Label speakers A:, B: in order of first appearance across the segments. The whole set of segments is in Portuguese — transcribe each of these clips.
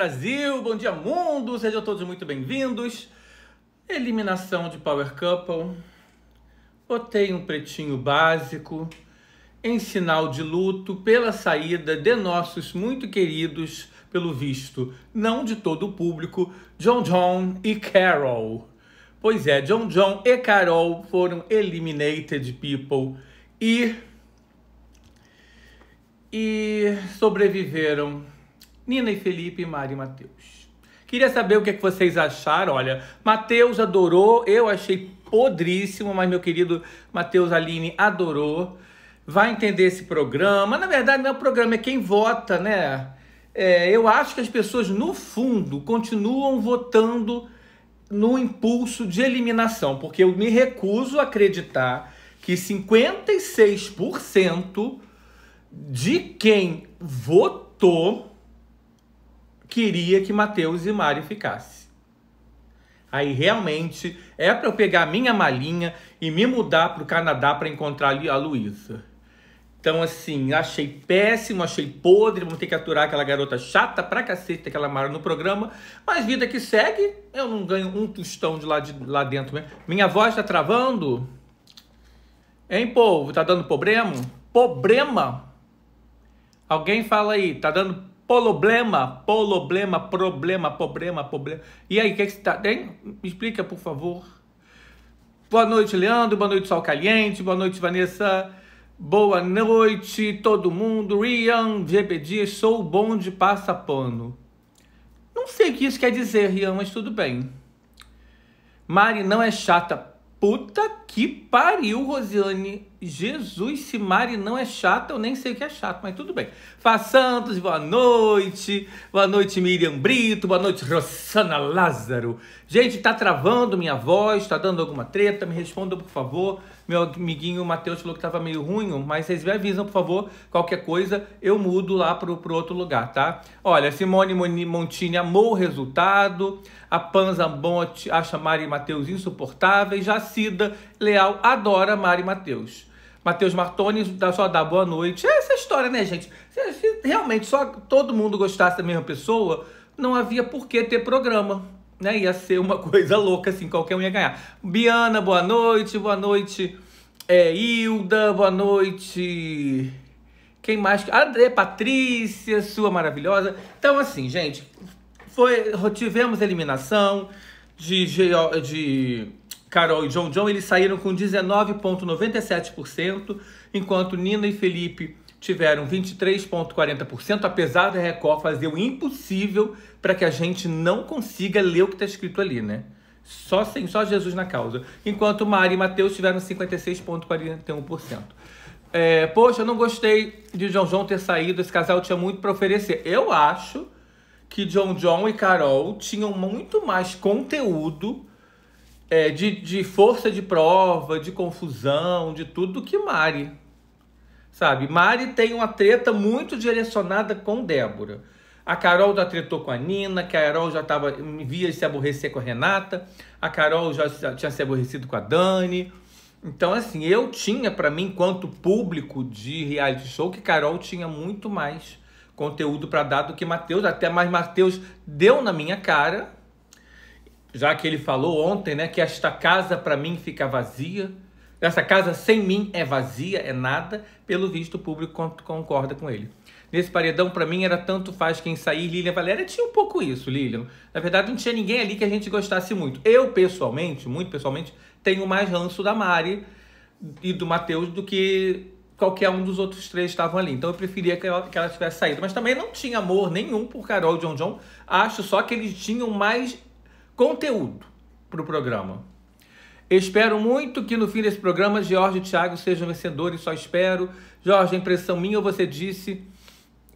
A: Brasil, bom dia mundo, sejam todos muito bem-vindos. Eliminação de Power Couple. Botei um pretinho básico em sinal de luto pela saída de nossos muito queridos, pelo visto, não de todo o público, John John e Carol. Pois é, John John e Carol foram eliminated people e e sobreviveram Nina e Felipe, Mari e Matheus. Queria saber o que, é que vocês acharam. Olha, Matheus adorou, eu achei podríssimo, mas meu querido Matheus Aline adorou. Vai entender esse programa. Na verdade, não é o programa, é quem vota, né? É, eu acho que as pessoas, no fundo, continuam votando no impulso de eliminação, porque eu me recuso a acreditar que 56% de quem votou queria que Mateus e Mari ficassem. Aí realmente é para eu pegar minha malinha e me mudar para o Canadá para encontrar a Luísa. Então, assim, achei péssimo, achei podre, vou ter que aturar aquela garota chata pra cacete aquela ela mara no programa. Mas vida que segue, eu não ganho um tostão de lá, de, lá dentro mesmo. Minha voz tá travando? Hein, povo? Tá dando problema? Problema? Alguém fala aí, tá dando Problema, problema, problema, problema, problema. E aí, o que, é você tá? Me explica, por favor. Boa noite, Leandro. Boa noite, Sol Caliente. Boa noite, Vanessa. Boa noite, todo mundo. Rian, GBD, sou bom de passapano. Não sei o que isso quer dizer, Rian, mas tudo bem. Mari não é chata. Puta que pariu, Rosiane. Jesus, se Mari não é chata, eu nem sei o que é chato, mas tudo bem. Fá Santos, boa noite. Boa noite, Miriam Brito. Boa noite, Rossana Lázaro. Gente, tá travando minha voz, tá dando alguma treta? Me respondam, por favor. Meu amiguinho Matheus falou que tava meio ruim, mas vocês me avisam, por favor. Qualquer coisa, eu mudo lá pro, pro outro lugar, tá? Olha, Simone Montini amou o resultado. A Panza Bonte acha Mari e Matheus insuportáveis. Jacida Leal adora Mari e Matheus. Matheus Martoni só dá boa noite. É essa história, né, gente? Se, se realmente só todo mundo gostasse da mesma pessoa, não havia por que ter programa. Né? Ia ser uma coisa louca, assim, qualquer um ia ganhar. Biana, boa noite, boa noite. É, Hilda, boa noite. Quem mais? André, Patrícia, sua maravilhosa. Então, assim, gente, foi, tivemos eliminação de, de Carol e John John, eles saíram com 19,97%, enquanto Nina e Felipe tiveram 23,40%, apesar da Record fazer o impossível para que a gente não consiga ler o que está escrito ali, né? Só, sem, só Jesus na causa. Enquanto Mari e Matheus tiveram 56,41%. É, poxa, eu não gostei de John John ter saído, esse casal tinha muito para oferecer. Eu acho que John John e Carol tinham muito mais conteúdo é, de, de força de prova, de confusão, de tudo, do que Mari. Sabe? Mari tem uma treta muito direcionada com Débora. A Carol já tretou com a Nina, que a Carol já estava via se aborrecer com a Renata, a Carol já, já tinha se aborrecido com a Dani. Então, assim, eu tinha para mim, enquanto público de reality show, que Carol tinha muito mais conteúdo para dar do que Matheus, até mais Matheus deu na minha cara, já que ele falou ontem, né, que esta casa para mim fica vazia, essa casa sem mim é vazia, é nada, pelo visto o público concorda com ele. Nesse paredão, para mim, era tanto faz quem sair. Lilian Valéria tinha um pouco isso, Lilian. Na verdade, não tinha ninguém ali que a gente gostasse muito. Eu, pessoalmente, muito pessoalmente, tenho mais ranço da Mari e do Matheus do que qualquer um dos outros três estavam ali. Então eu preferia que ela, que ela tivesse saído. Mas também não tinha amor nenhum por Carol e John John. Acho só que eles tinham mais conteúdo para o programa. Espero muito que no fim desse programa Jorge e Thiago sejam vencedores, só espero. Jorge, a impressão minha, você disse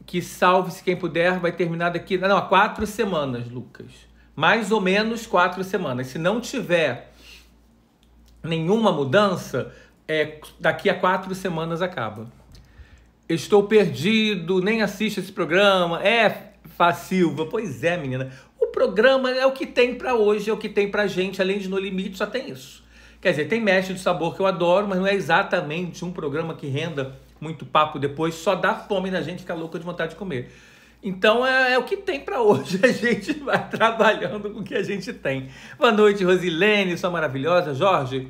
A: que salve-se quem puder, vai terminar daqui. Não, há quatro semanas, Lucas. Mais ou menos quatro semanas. Se não tiver nenhuma mudança, é, daqui a quatro semanas acaba. Estou perdido, nem assisto esse programa. É, Fa Silva. Pois é, menina programa é o que tem para hoje, é o que tem pra gente, além de No Limite, só tem isso. Quer dizer, tem Mestre do Sabor que eu adoro, mas não é exatamente um programa que renda muito papo depois, só dá fome na gente, fica louca de vontade de comer. Então é, é, o que tem para hoje. A gente vai trabalhando com o que a gente tem. Boa noite, Rosilene, sua maravilhosa. Jorge,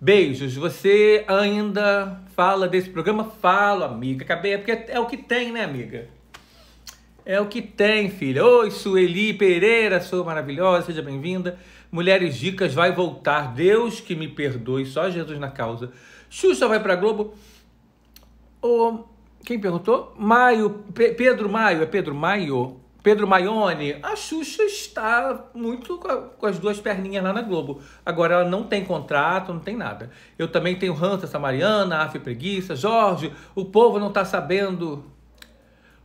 A: beijos. Você ainda fala desse programa? Falo, amiga. Acabei, é porque é, é o que tem, né, amiga? É o que tem, filha. Oi, Sueli Pereira, sou maravilhosa, seja bem-vinda. Mulheres Dicas vai voltar. Deus que me perdoe, só Jesus na causa. Xuxa vai pra Globo. Oh, quem perguntou? Maio, P Pedro Maio, é Pedro Maio? Pedro Maione, a Xuxa está muito com, com, as duas perninhas lá na Globo. Agora ela não tem contrato, não tem nada. Eu também tenho Hansa Samariana, Afe Preguiça, Jorge, o povo não está sabendo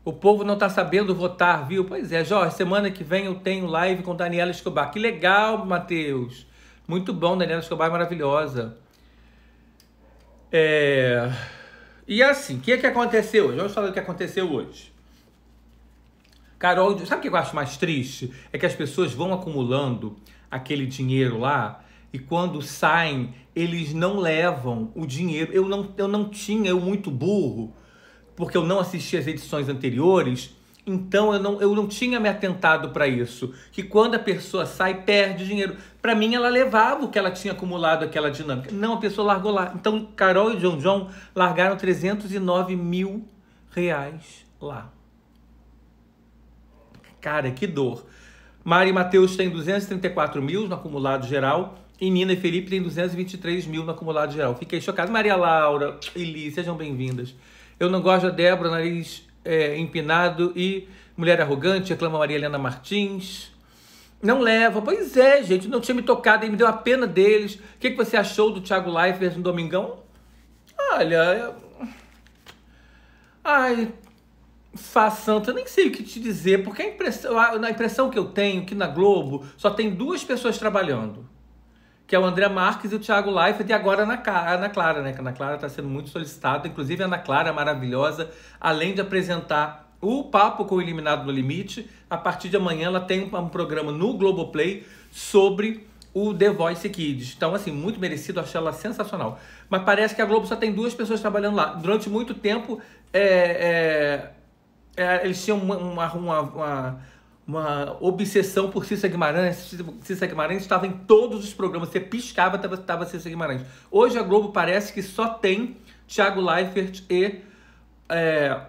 A: o povo não está sabendo votar, viu? Pois é, Jorge, semana que vem eu tenho live com Daniela Escobar. Que legal, Matheus. Muito bom, Daniela Escobar é maravilhosa. É... E assim, o que, é que aconteceu hoje? Vamos falar do que aconteceu hoje. Carol, sabe o que eu acho mais triste? É que as pessoas vão acumulando aquele dinheiro lá e quando saem, eles não levam o dinheiro. Eu não, eu não tinha, eu muito burro porque eu não assisti as edições anteriores, então eu não, eu não tinha me atentado para isso. Que quando a pessoa sai, perde dinheiro. Para mim, ela levava o que ela tinha acumulado, aquela dinâmica. Não, a pessoa largou lá. Então, Carol e John John largaram 309 mil reais lá. Cara, que dor. Mari e Matheus têm 234 mil no acumulado geral. E Nina e Felipe têm 223 mil no acumulado geral. Fiquei chocado. Maria Laura Eli, sejam bem-vindas. Eu não gosto da Débora, nariz é, empinado e mulher arrogante, reclama Maria Helena Martins. Não leva. Pois é, gente, não tinha me tocado, e me deu a pena deles. O que, que você achou do Thiago Leifert no Domingão? Olha. Ai, Fá Santa, nem sei o que te dizer, porque a impressão, a impressão que eu tenho que na Globo só tem duas pessoas trabalhando que é o André Marques e o Thiago Leifert, e agora a Ana, Clara, né? Que a Ana Clara está sendo muito solicitada, inclusive a Ana Clara é maravilhosa, além de apresentar o Papo com o Eliminado no Limite, a partir de amanhã ela tem um programa no Globoplay sobre o The Voice Kids. Então, assim, muito merecido, achei ela sensacional. Mas parece que a Globo só tem duas pessoas trabalhando lá. Durante muito tempo, é, é, é, eles tinham uma, uma, uma uma obsessão por Cissa Guimarães. Cissa Guimarães estava em todos os programas. Você piscava, estava Cissa Guimarães. Hoje a Globo parece que só tem Thiago Leifert e, é,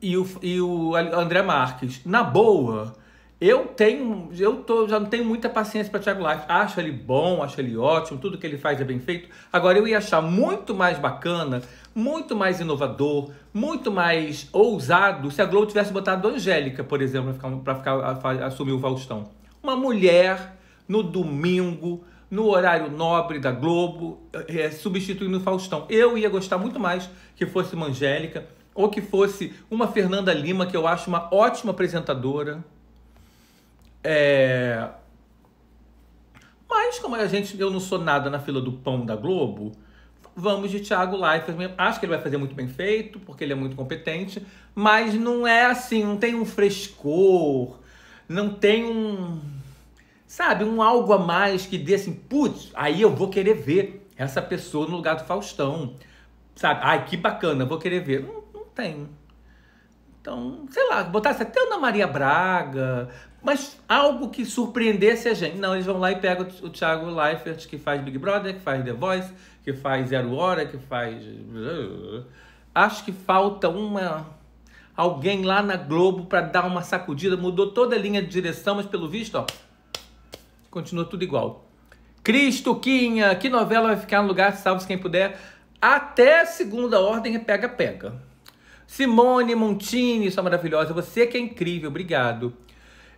A: e, o, e o André Marques. Na boa, eu tenho, eu tô, já não tenho muita paciência para Thiago Life. Acho ele bom, acho ele ótimo, tudo que ele faz é bem feito. Agora eu ia achar muito mais bacana, muito mais inovador, muito mais ousado se a Globo tivesse botado a Angélica, por exemplo, para ficar, pra ficar a, assumir o Faustão. Uma mulher no domingo, no horário nobre da Globo, é, substituindo o Faustão. Eu ia gostar muito mais que fosse uma Angélica ou que fosse uma Fernanda Lima, que eu acho uma ótima apresentadora é... Mas como a gente, eu não sou nada na fila do pão da Globo, vamos de Thiago Leifert. Acho que ele vai fazer muito bem feito, porque ele é muito competente, mas não é assim, não tem um frescor, não tem um. Sabe, um algo a mais que dê assim, putz, aí eu vou querer ver essa pessoa no lugar do Faustão. Sabe, ai que bacana, vou querer ver. Não, não tem. Então, sei lá, botasse até Ana Maria Braga, mas algo que surpreendesse a gente. Não, eles vão lá e pegam o Thiago Leifert, que faz Big Brother, que faz The Voice, que faz Zero Hora, que faz. Uh, acho que falta uma. Alguém lá na Globo para dar uma sacudida. Mudou toda a linha de direção, mas pelo visto, ó. Continua tudo igual. Cristoquinha, que novela vai ficar no lugar? Salve-se quem puder. Até segunda ordem é pega-pega. Simone Montini, sua maravilhosa. Você que é incrível, obrigado.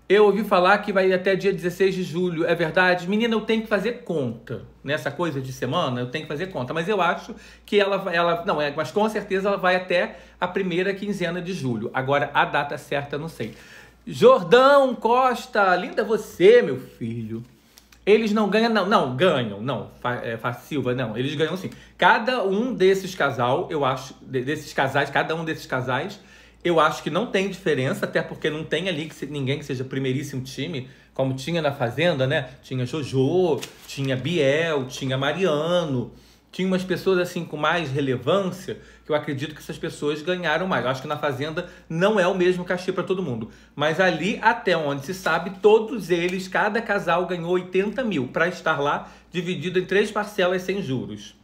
A: Eu ouvi falar que vai até dia 16 de julho, é verdade? Menina, eu tenho que fazer conta. Nessa coisa de semana, eu tenho que fazer conta. Mas eu acho que ela, vai, ela não é, mas com certeza ela vai até a primeira quinzena de julho. Agora, a data certa, não sei. Jordão Costa, linda você, meu filho. Eles não ganham, não, não, ganham, não, é, Silva, não, eles ganham sim. Cada um desses casal, eu acho, desses casais, cada um desses casais, eu acho que não tem diferença, até porque não tem ali que ninguém que seja primeiríssimo time, como tinha na Fazenda, né? Tinha Jojo, tinha Biel, tinha Mariano, tinha umas pessoas assim com mais relevância, que eu acredito que essas pessoas ganharam mais. Eu acho que na Fazenda não é o mesmo cachê para todo mundo. Mas ali, até onde se sabe, todos eles, cada casal ganhou 80 mil para estar lá, dividido em três parcelas sem juros.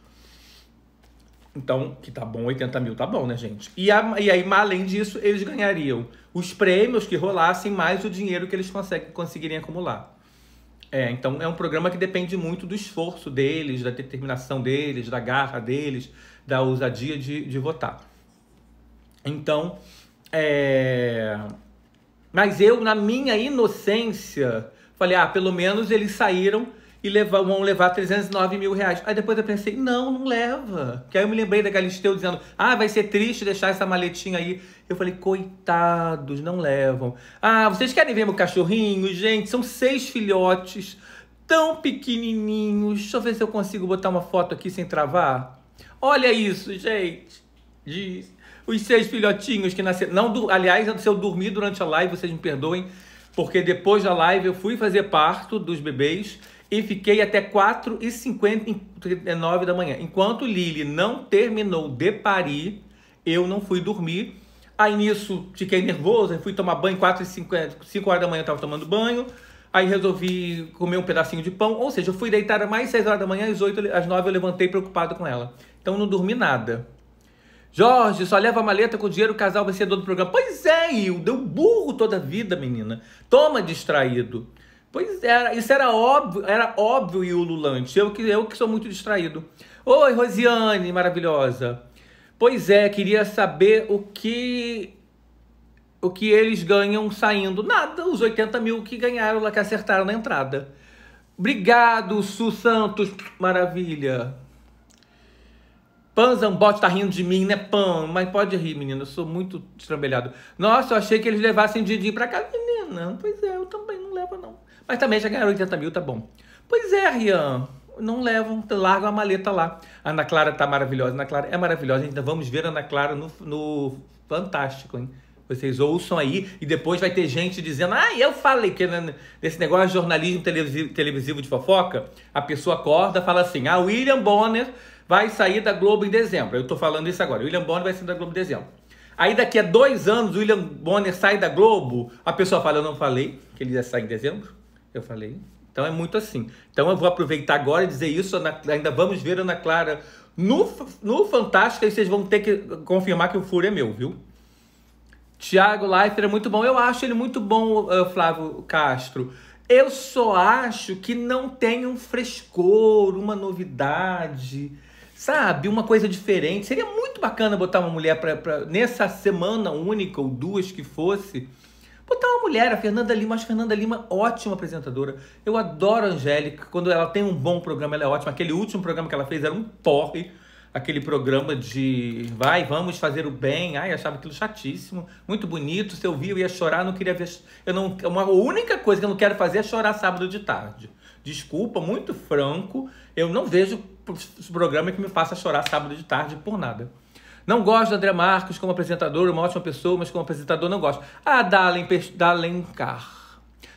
A: Então, que tá bom, 80 mil tá bom, né, gente? E, a, e aí, além disso, eles ganhariam os prêmios que rolassem mais o dinheiro que eles conseguem, conseguiriam acumular. É, então é um programa que depende muito do esforço deles, da determinação deles, da garra deles, da ousadia de, de votar. Então, é... mas eu, na minha inocência, falei, ah, pelo menos eles saíram e levar, vão levar 309 mil reais. Aí depois eu pensei, não, não leva. Que aí eu me lembrei da Galisteu dizendo, ah, vai ser triste deixar essa maletinha aí. Eu falei, coitados, não levam. Ah, vocês querem ver meu cachorrinho? Gente, são seis filhotes, tão pequenininhos. Deixa eu ver se eu consigo botar uma foto aqui sem travar. Olha isso, gente. Diz. Os seis filhotinhos que nasceram. Não, aliás, se eu dormi durante a live, vocês me perdoem, porque depois da live eu fui fazer parto dos bebês e fiquei até 4h59 da manhã. Enquanto Lili não terminou de parir, eu não fui dormir. Aí nisso fiquei nervoso, fui tomar banho 4h50, 5 horas da manhã eu estava tomando banho. Aí resolvi comer um pedacinho de pão, ou seja, eu fui deitar mais 6 horas da manhã, às 8, às 9 eu levantei preocupado com ela. Então não dormi nada. Jorge, só leva a maleta com o dinheiro, o casal vai ser dono do programa. Pois é, eu deu burro toda a vida, menina. Toma distraído. Pois era, isso era óbvio, era óbvio e ululante. Eu que, eu que sou muito distraído. Oi, Rosiane, maravilhosa. Pois é, queria saber o que o que eles ganham saindo. Nada, os 80 mil que ganharam lá, que acertaram na entrada. Obrigado, Su Santos, maravilha. Pan tá rindo de mim, né, Pan? Mas pode rir, menina, eu sou muito estrambelhado. Nossa, eu achei que eles levassem Didi pra casa. Menina, pois é, eu também não levo, não. Mas também já ganharam 80 mil, tá bom. Pois é, Rian. Não levam, largam a maleta lá. A Ana Clara tá maravilhosa. Ana Clara é maravilhosa. Ainda vamos ver a Ana Clara no, no Fantástico, hein? Vocês ouçam aí e depois vai ter gente dizendo: Ah, eu falei, que nesse negócio de jornalismo televisivo de fofoca, a pessoa acorda fala assim: Ah, William Bonner vai sair da Globo em dezembro. Eu tô falando isso agora. William Bonner vai sair da Globo em dezembro. Aí daqui a dois anos, o William Bonner sai da Globo, a pessoa fala: Eu não falei que ele ia sair em dezembro. Eu falei, então é muito assim. Então eu vou aproveitar agora e dizer isso. Ana, ainda vamos ver Ana Clara no, no Fantástico e vocês vão ter que confirmar que o furo é meu, viu? Tiago Leifert é muito bom. Eu acho ele muito bom, uh, Flávio Castro. Eu só acho que não tem um frescor, uma novidade, sabe? Uma coisa diferente. Seria muito bacana botar uma mulher pra, pra nessa semana única ou duas que fosse Botar uma mulher, a Fernanda Lima, acho Fernanda Lima ótima apresentadora. Eu adoro a Angélica, quando ela tem um bom programa, ela é ótima. Aquele último programa que ela fez era um porre aquele programa de vai, vamos fazer o bem. Ai, achava aquilo chatíssimo, muito bonito. Se eu vi eu ia chorar, não queria ver. Eu não, uma única coisa que eu não quero fazer é chorar sábado de tarde. Desculpa, muito franco, eu não vejo programa que me faça chorar sábado de tarde por nada. Não gosto do André Marcos como apresentador, uma ótima pessoa, mas como apresentador não gosto. Ah, Dalen, Dalencar.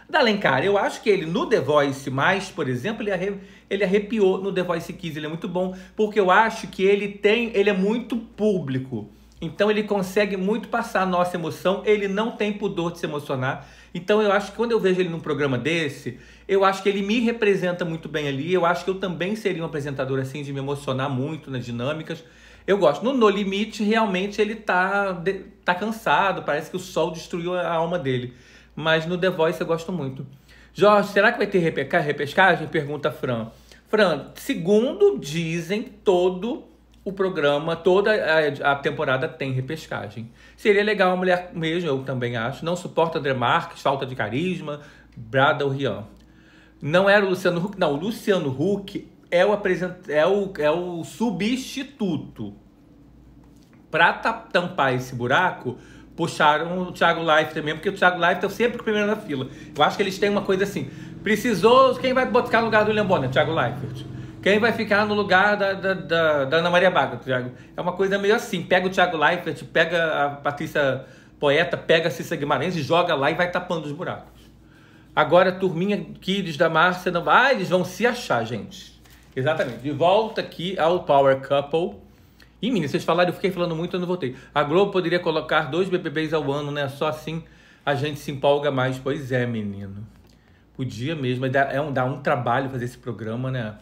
A: Dalencar, eu acho que ele no The Voice mais, por exemplo, ele, arre, ele arrepiou no The Voice Kids, ele é muito bom, porque eu acho que ele tem, ele é muito público. Então ele consegue muito passar a nossa emoção, ele não tem pudor de se emocionar. Então eu acho que quando eu vejo ele num programa desse, eu acho que ele me representa muito bem ali. Eu acho que eu também seria um apresentador assim de me emocionar muito nas dinâmicas. Eu gosto. No No Limite, realmente ele tá, tá cansado, parece que o sol destruiu a alma dele. Mas no The Voice eu gosto muito. Jorge, será que vai ter repesca repescagem? Pergunta Fran. Fran, segundo dizem, todo o programa, toda a, a, temporada tem repescagem. Seria legal a mulher mesmo, eu também acho. Não suporta André Marques, falta de carisma, brada o Rian. Não era o Luciano Huck, não. O Luciano Huck é o, apresent... é o, é o substituto. Para tampar esse buraco, puxaram o Thiago Life também, porque o Thiago Life tá sempre o primeiro na fila. Eu acho que eles têm uma coisa assim: precisou, quem vai botar no lugar do William Bonner? Thiago Leifert. Quem vai ficar no lugar da, da, da, da Ana Maria Baga, Thiago? É uma coisa meio assim: pega o Thiago Leifert, pega a Patrícia Poeta, pega a Cissa Guimarães e joga lá e vai tapando os buracos. Agora, a turminha Kids da Márcia não vai. Ah, eles vão se achar, gente. Exatamente. De volta aqui ao Power Couple. E, menina, vocês falaram, eu fiquei falando muito, eu não voltei. A Globo poderia colocar dois BBBs ao ano, né? Só assim a gente se empolga mais. Pois é, menino. Podia mesmo. É um, dá um trabalho fazer esse programa, né?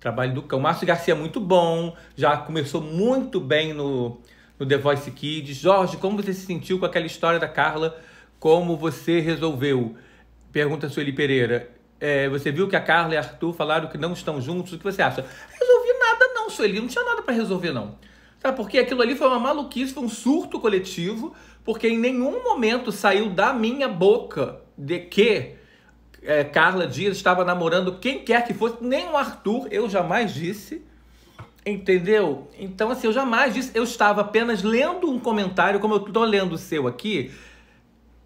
A: Trabalho do cão. Márcio Garcia é muito bom. Já começou muito bem no, no The Voice Kids. Jorge, como você se sentiu com aquela história da Carla? Como você resolveu? Pergunta a Sueli Pereira. É, você viu que a Carla e Arthur falaram que não estão juntos. O que você acha? Resolvi nada, não, Sueli. Não tinha nada para resolver, não. Sabe, porque aquilo ali foi uma maluquice, foi um surto coletivo, porque em nenhum momento saiu da minha boca de que é, Carla Dias estava namorando quem quer que fosse, nem o Arthur, eu jamais disse. Entendeu? Então, assim, eu jamais disse, eu estava apenas lendo um comentário, como eu estou lendo o seu aqui,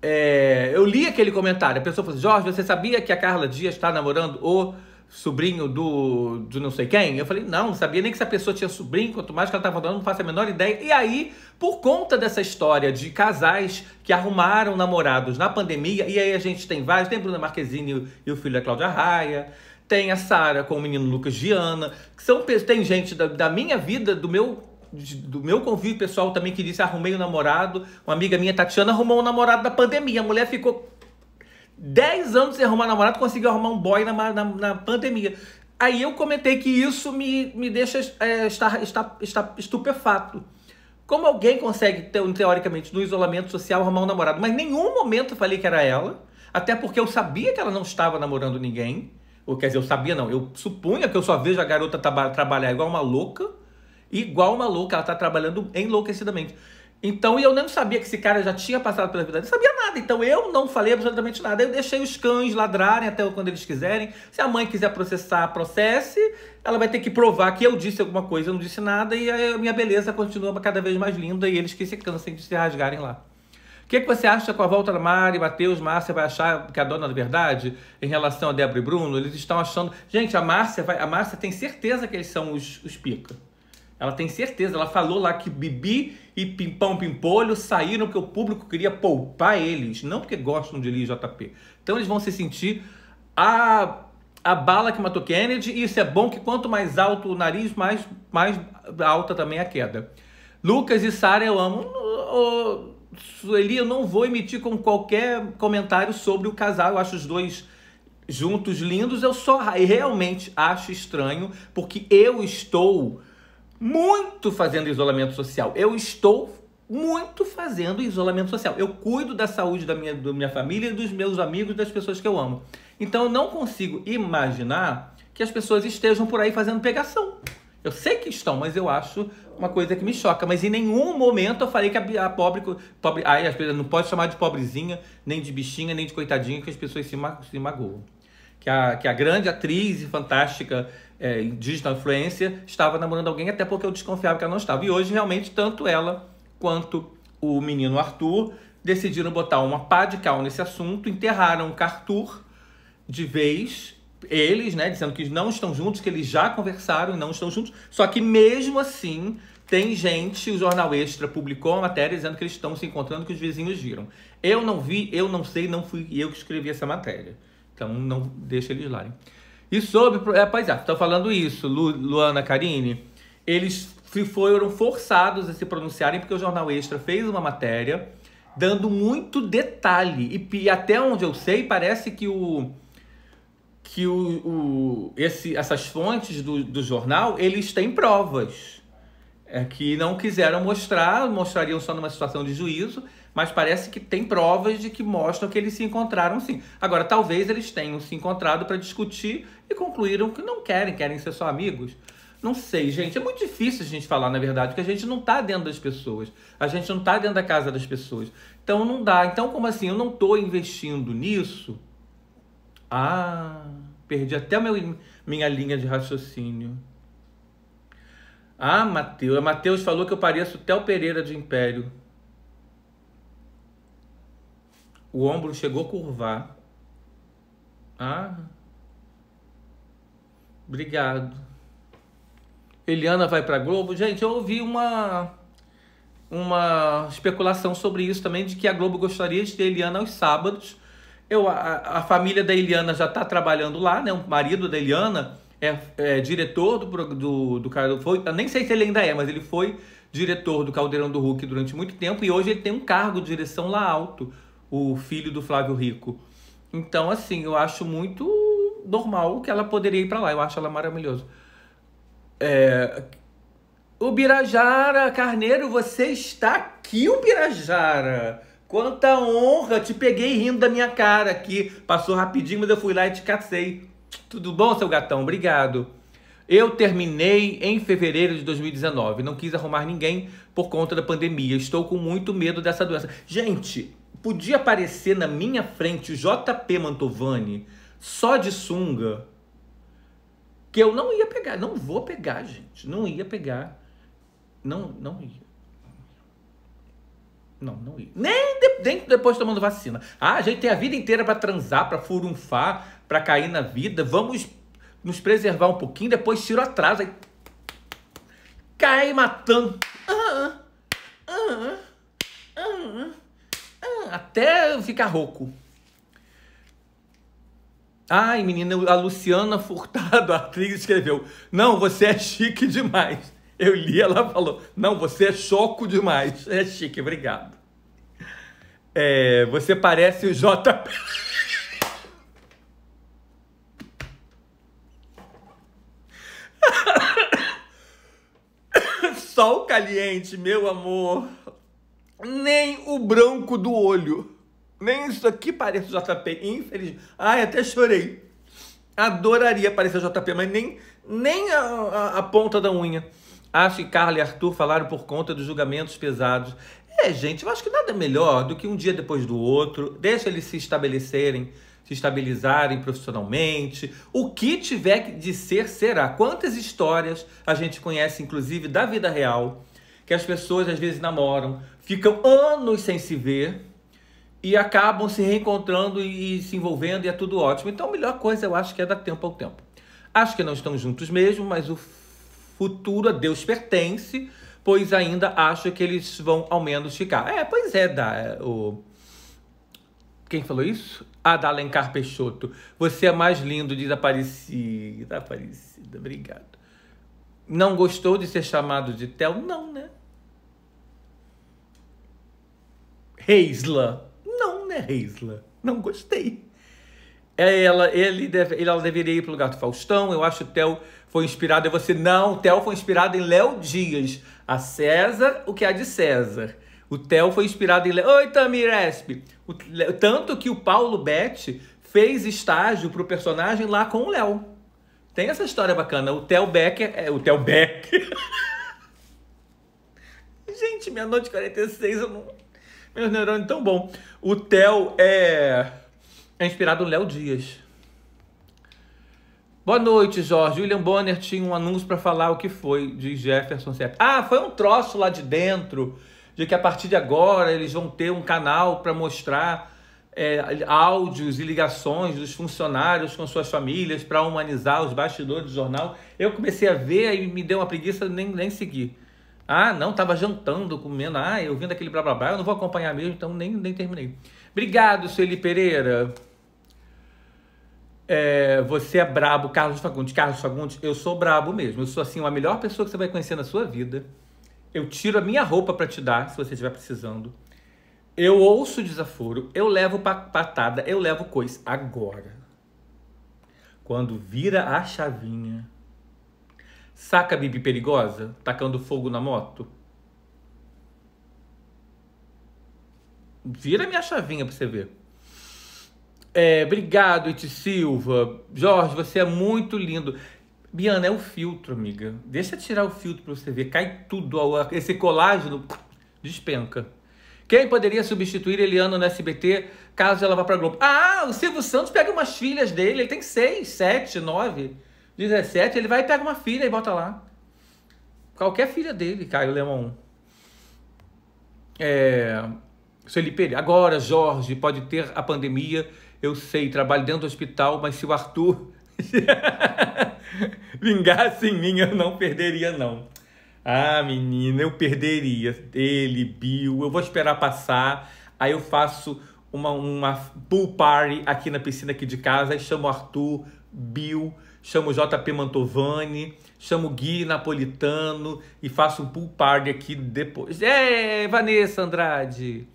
A: é, eu li aquele comentário, a pessoa falou assim, Jorge, você sabia que a Carla Dias está namorando o sobrinho do, do não sei quem? Eu falei, não, não sabia nem que essa pessoa tinha sobrinho, quanto mais que ela estava tá namorando não faço a menor ideia. E aí, por conta dessa história de casais que arrumaram namorados na pandemia, e aí a gente tem vários, tem Bruna Marquezine e o filho da Cláudia Raia, tem a Sara com o menino Lucas Diana, que são tem gente da, da minha vida, do meu do meu convívio pessoal também que disse: arrumei um namorado. Uma amiga minha, Tatiana, arrumou um namorado da pandemia. A mulher ficou 10 anos sem arrumar namorado, conseguiu arrumar um boy na, na, na pandemia. Aí eu comentei que isso me, me deixa é, estar, estar, estar estupefato. Como alguém consegue, teoricamente, no isolamento social, arrumar um namorado? Mas em nenhum momento eu falei que era ela, até porque eu sabia que ela não estava namorando ninguém. Ou, quer dizer, eu sabia não, eu supunha que eu só vejo a garota trabalhar igual uma louca Igual uma louca, ela tá trabalhando enlouquecidamente. Então, e eu nem sabia que esse cara já tinha passado pela vida, não sabia nada. Então, eu não falei absolutamente nada. Eu deixei os cães ladrarem até quando eles quiserem. Se a mãe quiser processar, processe. Ela vai ter que provar que eu disse alguma coisa, eu não disse nada. E a minha beleza continua cada vez mais linda e eles que se cansem de se rasgarem lá. O que, que você acha com a volta da Mari, Matheus, Márcia vai achar que é a dona da verdade em relação a Débora e Bruno? Eles estão achando. Gente, a Márcia, vai... a Márcia tem certeza que eles são os, os pica. Ela tem certeza, ela falou lá que Bibi e Pimpão Pimpolho saíram porque o público queria poupar eles, não porque gostam de Lee JP. Então eles vão se sentir a, a bala que matou Kennedy, e isso é bom que quanto mais alto o nariz, mais, mais alta também a queda. Lucas e Sara eu amo. O, Sueli, eu não vou emitir com qualquer comentário sobre o casal, eu acho os dois juntos lindos, eu só realmente acho estranho, porque eu estou muito fazendo isolamento social. Eu estou muito fazendo isolamento social. Eu cuido da saúde da minha, da minha família, dos meus amigos, das pessoas que eu amo. Então eu não consigo imaginar que as pessoas estejam por aí fazendo pegação. Eu sei que estão, mas eu acho uma coisa que me choca. Mas em nenhum momento eu falei que a, a pobre. pobre ai, as pessoas não pode chamar de pobrezinha, nem de bichinha, nem de coitadinha, que as pessoas se, ma, se magoam. Que a, que a grande atriz e fantástica é, digital influencer, estava namorando alguém, até porque eu desconfiava que ela não estava. E hoje, realmente, tanto ela quanto o menino Arthur decidiram botar uma pá de cal nesse assunto, enterraram o Cartur de vez, eles, né, dizendo que não estão juntos, que eles já conversaram e não estão juntos. Só que mesmo assim, tem gente, o Jornal Extra publicou a matéria dizendo que eles estão se encontrando, que os vizinhos viram. Eu não vi, eu não sei, não fui eu que escrevi essa matéria. Então não deixa eles lá. Hein? E sobre. É, pois é, falando isso, Lu, Luana Carine. Eles foram forçados a se pronunciarem porque o Jornal Extra fez uma matéria dando muito detalhe. E, e até onde eu sei, parece que o que o, o, esse, essas fontes do, do jornal eles têm provas é, que não quiseram mostrar, mostrariam só numa situação de juízo, mas parece que tem provas de que mostram que eles se encontraram sim. Agora, talvez eles tenham se encontrado para discutir e concluíram que não querem, querem ser só amigos. Não sei, gente. É muito difícil a gente falar, na verdade, porque a gente não está dentro das pessoas. A gente não está dentro da casa das pessoas. Então não dá. Então, como assim? Eu não estou investindo nisso. Ah, perdi até meu, minha linha de raciocínio. Ah, Matheus. Matheus falou que eu pareço Théo Pereira de Império. O ombro chegou a curvar. Ah. Obrigado. Eliana vai para Globo. Gente, eu ouvi uma uma especulação sobre isso também de que a Globo gostaria de ter Eliana aos sábados. Eu, a, a família da Eliana já está trabalhando lá, né? O marido da Eliana é, é diretor do, do, do cara. Foi, nem sei se ele ainda é, mas ele foi diretor do Caldeirão do Hulk durante muito tempo e hoje ele tem um cargo de direção lá alto o filho do Flávio Rico. Então, assim, eu acho muito normal que ela poderia ir para lá. Eu acho ela maravilhosa. É... O Birajara Carneiro, você está aqui, o Birajara. Quanta honra! Te peguei rindo da minha cara aqui. Passou rapidinho, mas eu fui lá e te cacei. Tudo bom, seu gatão? Obrigado. Eu terminei em fevereiro de 2019. Não quis arrumar ninguém por conta da pandemia. Estou com muito medo dessa doença. Gente, podia aparecer na minha frente o JP Mantovani só de sunga, que eu não ia pegar, não vou pegar, gente, não ia pegar. Não, não ia. Não, não ia. Nem, de, nem depois tomando vacina. Ah, a gente tem a vida inteira para transar, para furunfar, para cair na vida. Vamos nos preservar um pouquinho, depois tiro atrás, aí cai matando. Ah, ah, ah, ah até ficar rouco. Ai, menina, a Luciana Furtado, a atriz, escreveu: Não, você é chique demais. Eu li, ela falou: Não, você é choco demais. É chique, obrigado. É, você parece o JP. Sol caliente, meu amor nem o branco do olho. Nem isso aqui parece JP, infelizmente. Ai, até chorei. Adoraria parecer JP, mas nem, nem a, a, a ponta da unha. Acho que Carla e Arthur falaram por conta dos julgamentos pesados. É, gente, eu acho que nada melhor do que um dia depois do outro. Deixa eles se estabelecerem, se estabilizarem profissionalmente. O que tiver de ser, será. Quantas histórias a gente conhece, inclusive da vida real, que as pessoas às vezes namoram, ficam anos sem se ver e acabam se reencontrando e se envolvendo e é tudo ótimo. Então a melhor coisa eu acho que é dar tempo ao tempo. Acho que não estão juntos mesmo, mas o futuro a Deus pertence, pois ainda acho que eles vão ao menos ficar. É, pois é, da, é, o... quem falou isso? A Dalencar Peixoto. Você é mais lindo, diz Aparecida. Aparecida, obrigado. Não gostou de ser chamado de Tel? Não, né? Reisla? Não, né, Reisla. Não gostei. É, ela, ele deve, ele, ela deveria ir pro lugar do Faustão. Eu acho que o Theo foi inspirado em você. Não, o Theo foi inspirado em Léo Dias. A César, o que há de César. O Theo foi inspirado em... Léo. Oi, Tamiresp! Tanto que o Paulo Betti fez estágio pro personagem lá com o Léo. Tem essa história bacana. O Theo Becker... É, é, o Theo Becker... Gente, meia-noite 46, eu não... É Meus neurônios tão bom. O Theo é, é inspirado no Léo Dias. Boa noite, Jorge. William Bonner tinha um anúncio para falar o que foi de Jefferson Sepp. Ah, foi um troço lá de dentro de que a partir de agora eles vão ter um canal para mostrar é, áudios e ligações dos funcionários com suas famílias para humanizar os bastidores do jornal. Eu comecei a ver e me deu uma preguiça nem nem seguir. Ah, não, estava jantando, comendo. Ah, eu vim daquele blá blá blá, eu não vou acompanhar mesmo, então nem, nem terminei. Obrigado, Sueli Pereira. É, você é brabo, Carlos Fagundes. Carlos Fagundes, eu sou brabo mesmo. Eu sou assim, a melhor pessoa que você vai conhecer na sua vida. Eu tiro a minha roupa para te dar, se você estiver precisando. Eu ouço desaforo, eu levo patada, eu levo coisa. Agora, quando vira a chavinha, Saca a Bibi perigosa, tacando fogo na moto? Vira minha chavinha pra você ver. É, obrigado, Iti Silva. Jorge, você é muito lindo. Biana, é o filtro, amiga. Deixa tirar o filtro pra você ver. Cai tudo. Ao... Esse colágeno despenca. Quem poderia substituir Eliana no SBT caso ela vá pra Globo? Ah, o Silvio Santos pega umas filhas dele. Ele tem seis, sete, nove. 17, ele vai e pega uma filha e bota lá. Qualquer filha dele, Caio Leão. É, Sueli Agora, Jorge, pode ter a pandemia. Eu sei, trabalho dentro do hospital, mas se o Arthur vingasse em mim, eu não perderia, não. Ah, menina, eu perderia. Ele, Bill, eu vou esperar passar. Aí eu faço uma, uma pool party aqui na piscina aqui de casa. Aí chamo Arthur, Bill chamo JP Mantovani, chamo Gui Napolitano e faço um pool party aqui depois. É, Vanessa Andrade.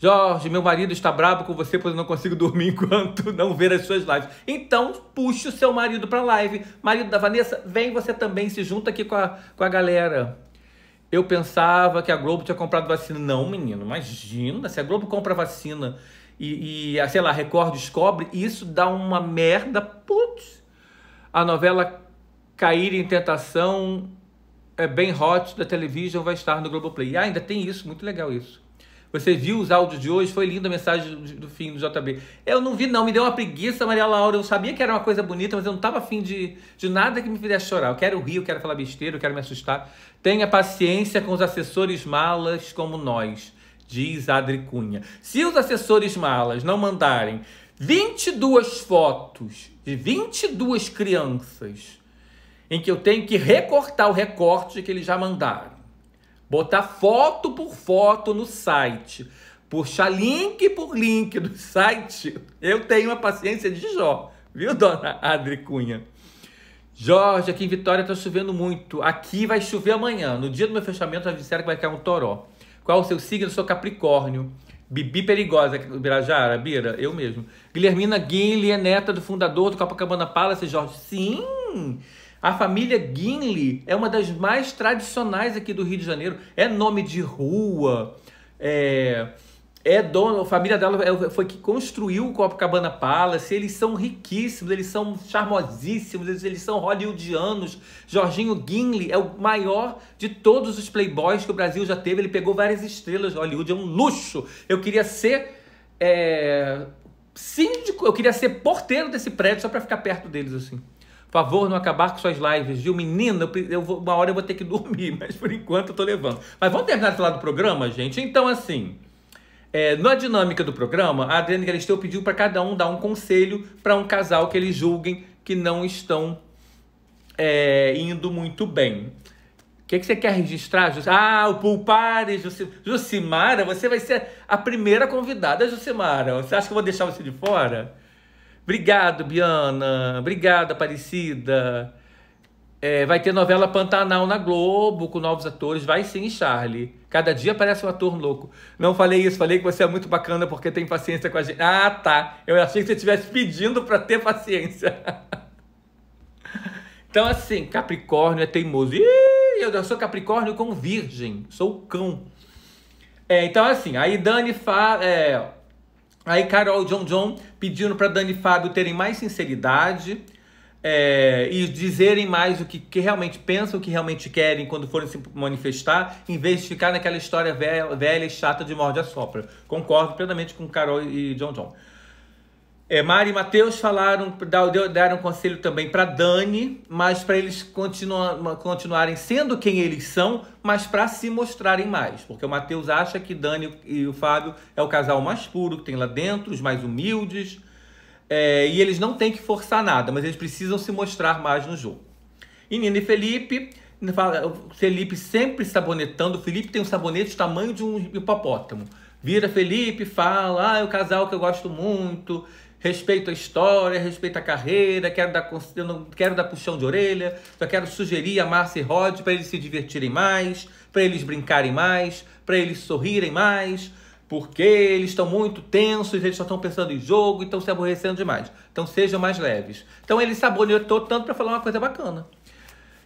A: Jorge, meu marido está brabo com você, porque eu não consigo dormir enquanto não ver as suas lives. Então, puxe o seu marido para live. Marido da Vanessa, vem você também, se junta aqui com a, com a galera. Eu pensava que a Globo tinha comprado vacina. Não, menino, imagina. Se a Globo compra vacina e, e sei lá, Record descobre, isso dá uma merda. Putz, a novela Cair em Tentação é bem hot da televisão vai estar no Globoplay. Ah, ainda tem isso, muito legal isso. Você viu os áudios de hoje? Foi linda a mensagem do fim do JB. Eu não vi, não. Me deu uma preguiça, Maria Laura. Eu sabia que era uma coisa bonita, mas eu não estava afim de, de nada que me fizesse chorar. Eu quero rir, eu quero falar besteira, eu quero me assustar. Tenha paciência com os assessores malas como nós, diz Adri Cunha. Se os assessores malas não mandarem 22 fotos de 22 crianças em que eu tenho que recortar o recorte que eles já mandaram. Botar foto por foto no site, puxar link por link do site. Eu tenho a paciência de Jó, viu, dona Adri Cunha? Jorge, aqui em Vitória está chovendo muito. Aqui vai chover amanhã. No dia do meu fechamento, já disseram que vai cair um toró. Qual o seu signo? Eu sou Capricórnio. Bibi Perigosa, Birajara, Bira, eu mesmo. Guilhermina Guinle é neta do fundador do Copacabana Palace, Jorge. Sim! A família Guinle é uma das mais tradicionais aqui do Rio de Janeiro. É nome de rua, é é dono, a família dela é foi que construiu o Copacabana Palace, eles são riquíssimos, eles são charmosíssimos, eles, eles são hollywoodianos. Jorginho Gimli é o maior de todos os playboys que o Brasil já teve, ele pegou várias estrelas de Hollywood, é um luxo. Eu queria ser é, síndico, eu queria ser porteiro desse prédio só para ficar perto deles assim. Por favor, não acabar com suas lives, viu? Menina, eu vou, uma hora eu vou ter que dormir, mas por enquanto eu tô levando. Mas vamos terminar esse lado do programa, gente? Então, assim... É, na dinâmica do programa, a Adriana Galisteu pediu para cada um dar um conselho para um casal que eles julguem que não estão é, indo muito bem. O que, é que você quer registrar, Jus... Ah, o Pulpares, Jussi... você vai ser a primeira convidada, Jucimara. Você acha que eu vou deixar você de fora? Obrigado, Biana. Obrigada, Aparecida. É, vai ter novela Pantanal na Globo, com novos atores. Vai sim, Charlie. Cada dia aparece um ator louco. Não falei isso, falei que você é muito bacana porque tem paciência com a gente. Ah, tá. Eu achei que você estivesse pedindo para ter paciência. então, assim, Capricórnio é teimoso. Ih, eu sou Capricórnio com Virgem. Sou cão. É, então, assim, aí Dani fala. É, aí Carol John John pedindo para Dani e Fábio terem mais sinceridade é, e dizerem mais o que, que, realmente pensam, o que realmente querem quando forem se manifestar, em vez de ficar naquela história velha, velha e chata de morde a sopra. Concordo plenamente com Carol e John John. É, Mari e Matheus falaram, deram conselho também para Dani, mas para eles continuam continuarem sendo quem eles são, mas para se mostrarem mais. Porque o Matheus acha que Dani e o Fábio é o casal mais puro que tem lá dentro, os mais humildes, é, e eles não têm que forçar nada, mas eles precisam se mostrar mais no jogo. E Nina e Felipe, né, Felipe sempre sabonetando. Felipe tem um sabonete do tamanho de um hipopótamo. Vira Felipe, fala: ah, é o casal que eu gosto muito, respeito a história, respeito a carreira, quero dar, não quero dar puxão de orelha, só quero sugerir a Márcia e Rod para eles se divertirem mais, para eles brincarem mais, para eles sorrirem mais porque eles estão muito tensos, eles só estão pensando em jogo e estão se aborrecendo demais. Então sejam mais leves. Então ele sabonetou tanto para falar uma coisa bacana.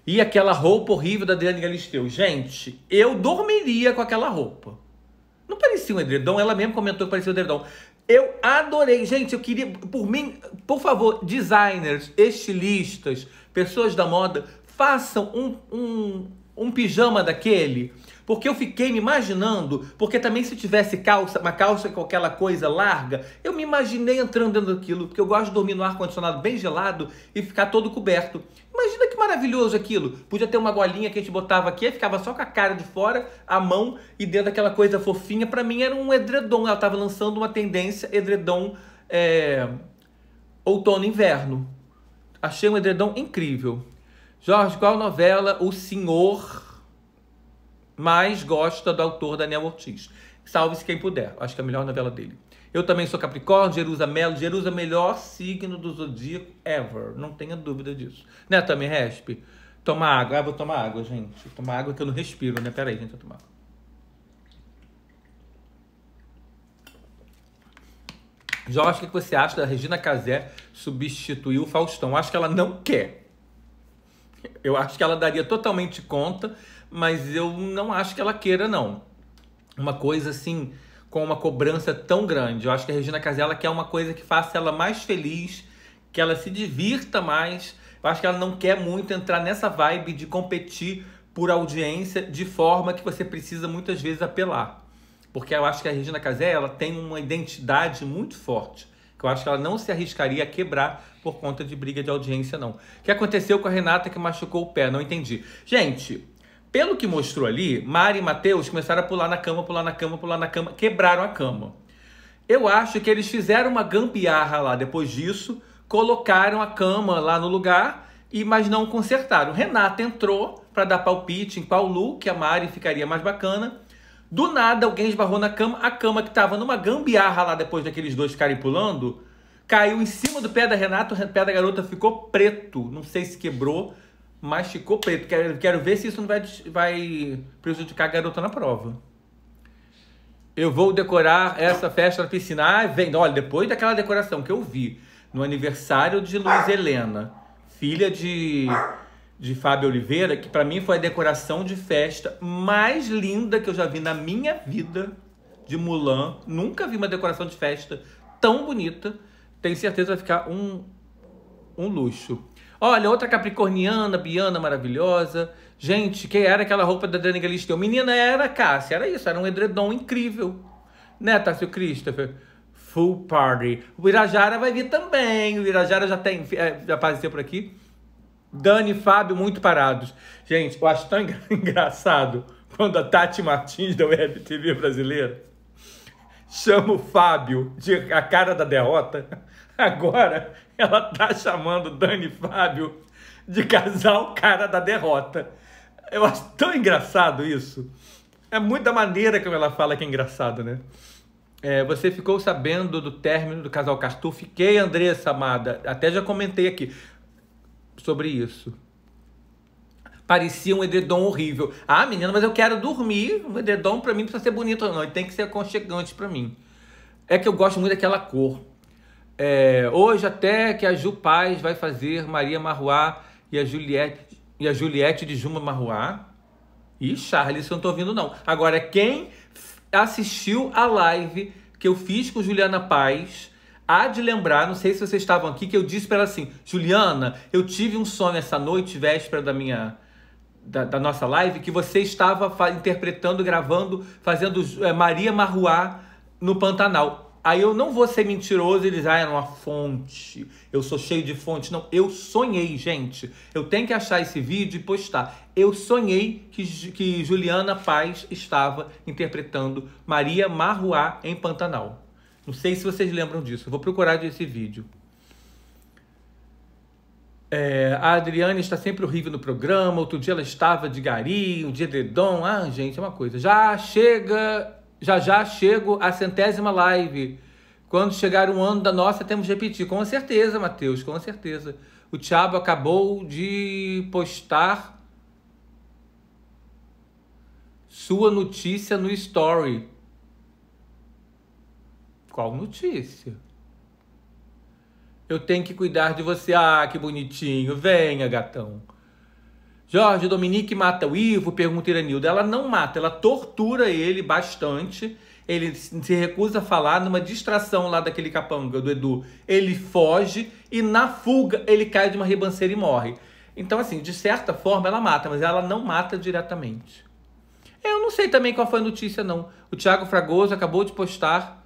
A: E aquela roupa horrível da Adriana Galisteu. Gente, eu dormiria com aquela roupa. Não parecia um edredom, ela mesma comentou que parecia um edredom. Eu adorei. Gente, eu queria, por mim, por favor, designers, estilistas, pessoas da moda, façam um, um, um pijama daquele porque eu fiquei me imaginando, porque também se tivesse calça, uma calça com aquela coisa larga, eu me imaginei entrando dentro daquilo, porque eu gosto de dormir no ar-condicionado bem gelado e ficar todo coberto. Imagina que maravilhoso aquilo. Podia ter uma golinha que a gente botava aqui, ficava só com a cara de fora, a mão e dentro daquela coisa fofinha. Para mim era um edredom. Ela estava lançando uma tendência edredom é... outono inverno. Achei um edredom incrível. Jorge, qual novela o senhor mais gosta do autor Daniel Ortiz. Salve-se quem puder, acho que é a melhor novela dele. Eu também sou Capricórnio, Jerusa Melo. Jerusa, é melhor signo do zodíaco ever. Não tenha dúvida disso. Né, também, Resp? Tomar água. Ah, vou tomar água, gente. Vou tomar água que eu não respiro, né? Peraí, gente, eu tomar água. Jorge, o é que você acha da Regina Casé substituir o Faustão? Acho que ela não quer. Eu acho que ela daria totalmente conta mas eu não acho que ela queira, não. Uma coisa assim, com uma cobrança tão grande. Eu acho que a Regina Casella quer uma coisa que faça ela mais feliz, que ela se divirta mais. Eu acho que ela não quer muito entrar nessa vibe de competir por audiência de forma que você precisa muitas vezes apelar. Porque eu acho que a Regina Casé ela tem uma identidade muito forte. Que eu acho que ela não se arriscaria a quebrar por conta de briga de audiência, não. O que aconteceu com a Renata que machucou o pé? Não entendi. Gente, pelo que mostrou ali, Mari e Matheus começaram a pular na cama, pular na cama, pular na cama, quebraram a cama. Eu acho que eles fizeram uma gambiarra lá depois disso, colocaram a cama lá no lugar, e mas não consertaram. Renata entrou para dar palpite em qual look a Mari ficaria mais bacana. Do nada, alguém esbarrou na cama. A cama que estava numa gambiarra lá depois daqueles dois ficarem pulando, caiu em cima do pé da Renata. O pé da garota ficou preto. Não sei se quebrou, masticou preto. Quero, quero ver se isso não vai, vai prejudicar a garota na prova. Eu vou decorar essa festa na piscina. Ah, vem, olha, depois daquela decoração que eu vi no aniversário de Luiz Helena, filha de, de Fábio Oliveira, que para mim foi a decoração de festa mais linda que eu já vi na minha vida de Mulan. Nunca vi uma decoração de festa tão bonita. Tenho certeza que vai ficar um, um luxo. Olha, outra capricorniana, biana maravilhosa. Gente, quem era aquela roupa da Dani Galisteu? Menina, era Cássia, era isso, era um edredom incrível. Né, Tássio Christopher? Full Party. O Irajara vai vir também. O Irajara já, tem, é, já apareceu por aqui. Dani e Fábio muito parados. Gente, eu acho tão engraçado quando a Tati Martins da Web TV brasileira chama o Fábio de a cara da derrota. Agora ela tá chamando Dani e Fábio de casal cara da derrota. Eu acho tão engraçado isso. É muita maneira como ela fala que é engraçado, né? É, você ficou sabendo do término do casal Castor? Fiquei, Andressa amada. Até já comentei aqui sobre isso. Parecia um edredom horrível. Ah, menina, mas eu quero dormir. O edredom para mim precisa ser bonito, não. Ele tem que ser aconchegante para mim. É que eu gosto muito daquela cor. É, hoje até que a Ju Paz vai fazer Maria Marruá e a Juliette, e a Juliette de Juma Marruá. E Charles, eu não tô ouvindo não. Agora, quem assistiu a live que eu fiz com Juliana Paz, há de lembrar, não sei se vocês estavam aqui, que eu disse para ela assim, Juliana, eu tive um sonho essa noite, véspera da minha... Da, da nossa live, que você estava interpretando, gravando, fazendo é, Maria Marruá no Pantanal. Aí eu não vou ser mentiroso e dizer, ah, era é uma fonte, eu sou cheio de fonte. Não, eu sonhei, gente. Eu tenho que achar esse vídeo e postar. Eu sonhei que, que Juliana Paz estava interpretando Maria Marruá em Pantanal. Não sei se vocês lembram disso. Eu vou procurar desse vídeo. É, a Adriane está sempre horrível no programa. Outro dia ela estava de gari, um dia de dom. Ah, gente, é uma coisa. Já chega já já chego à centésima live. Quando chegar um ano da nossa, temos que repetir. Com certeza, Matheus, com certeza. O Thiago acabou de postar sua notícia no story. Qual notícia? Eu tenho que cuidar de você. Ah, que bonitinho. Venha, gatão. Jorge Dominique mata o Ivo, pergunta Iranildo. Ela não mata, ela tortura ele bastante. Ele se recusa a falar numa distração lá daquele capanga do Edu. Ele foge e na fuga ele cai de uma ribanceira e morre. Então, assim, de certa forma ela mata, mas ela não mata diretamente. Eu não sei também qual foi a notícia, não. O Tiago Fragoso acabou de postar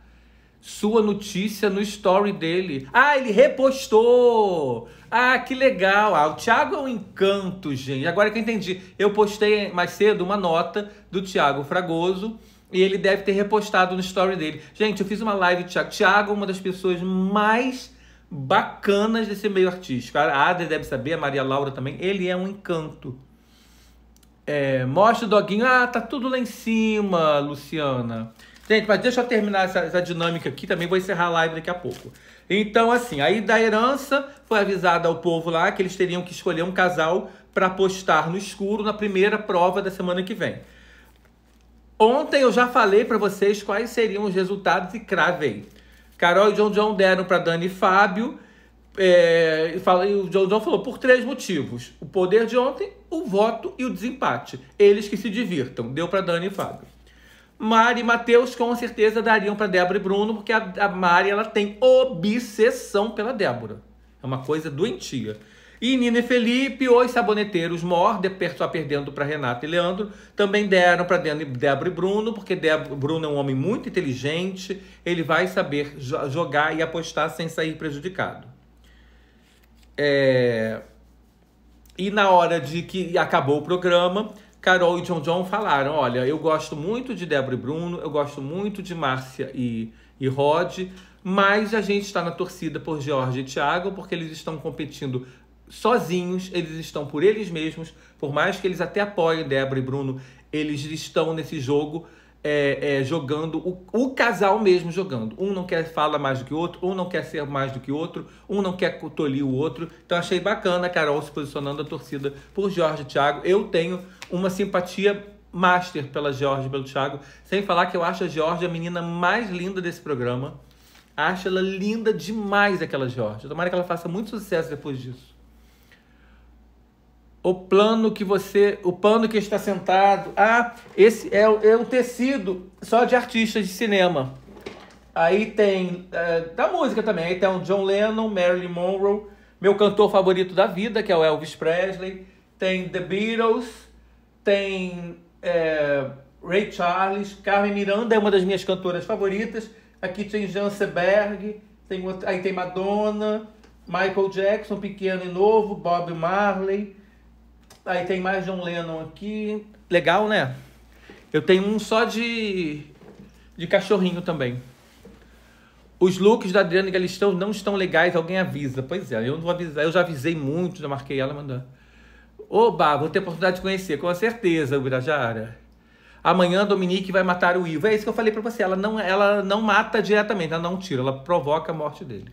A: sua notícia no story dele. Ah, ele repostou! Ah, que legal! Ah, o Thiago é um encanto, gente. Agora que eu entendi, eu postei mais cedo uma nota do Thiago Fragoso e ele deve ter repostado no story dele. Gente, eu fiz uma live do Thiago. Thiago é uma das pessoas mais bacanas desse meio artístico. A Adri deve saber, a Maria Laura também. Ele é um encanto. É, mostra o doguinho. Ah, tá tudo lá em cima, Luciana. Gente, mas deixa eu terminar essa, essa, dinâmica aqui, também vou encerrar a live daqui a pouco. Então, assim, aí da herança foi avisada ao povo lá que eles teriam que escolher um casal para apostar no escuro na primeira prova da semana que vem. Ontem eu já falei para vocês quais seriam os resultados e cravei. Carol e John John deram para Dani e Fábio. É, e, e o John John falou por três motivos: o poder de ontem, o voto e o desempate. Eles que se divirtam. Deu para Dani e Fábio. Mari e Matheus com certeza dariam para Débora e Bruno, porque a, a Mari ela tem obsessão pela Débora. É uma coisa doentia. E Nina e Felipe, os saboneteiros mor, só perdendo para Renata e Leandro, também deram para Débora e Bruno, porque Débora, Bruno é um homem muito inteligente, ele vai saber jogar e apostar sem sair prejudicado. É... E na hora de que acabou o programa, Carol e John John falaram: olha, eu gosto muito de Débora e Bruno, eu gosto muito de Márcia e, e Rod, mas a gente está na torcida por Jorge e Thiago, porque eles estão competindo sozinhos, eles estão por eles mesmos, por mais que eles até apoiem Débora e Bruno, eles estão nesse jogo é, é, jogando, o, o, casal mesmo jogando. Um não quer falar mais do que o outro, um não quer ser mais do que o outro, um não quer tolir o outro. Então achei bacana a Carol se posicionando a torcida por Jorge e Thiago. Eu tenho uma simpatia master pela Jorge e pelo Thiago, sem falar que eu acho a Jorge a menina mais linda desse programa. Acho ela linda demais, aquela Jorge. Tomara que ela faça muito sucesso depois disso o plano que você, o pano que está sentado. Ah, esse é, é um tecido só de artistas de cinema. Aí tem é, da música também. Aí tem o John Lennon, Marilyn Monroe, meu cantor favorito da vida, que é o Elvis Presley. Tem The Beatles, tem é, Ray Charles, Carmen Miranda é uma das minhas cantoras favoritas. Aqui tem Jan Seberg, tem, aí tem Madonna, Michael Jackson, pequeno e novo, Bob Marley. Aí tem mais um Lennon aqui. Legal, né? Eu tenho um só de, de cachorrinho também. Os looks da Adriana Galistão não estão legais, alguém avisa. Pois é, eu não vou avisar, eu já avisei muito, já marquei ela mandando. Oba, vou ter a oportunidade de conhecer, com certeza, Ubirajara. Amanhã a Dominique vai matar o Ivo. É isso que eu falei para você. Ela não, ela não mata diretamente, ela não tira, ela provoca a morte dele.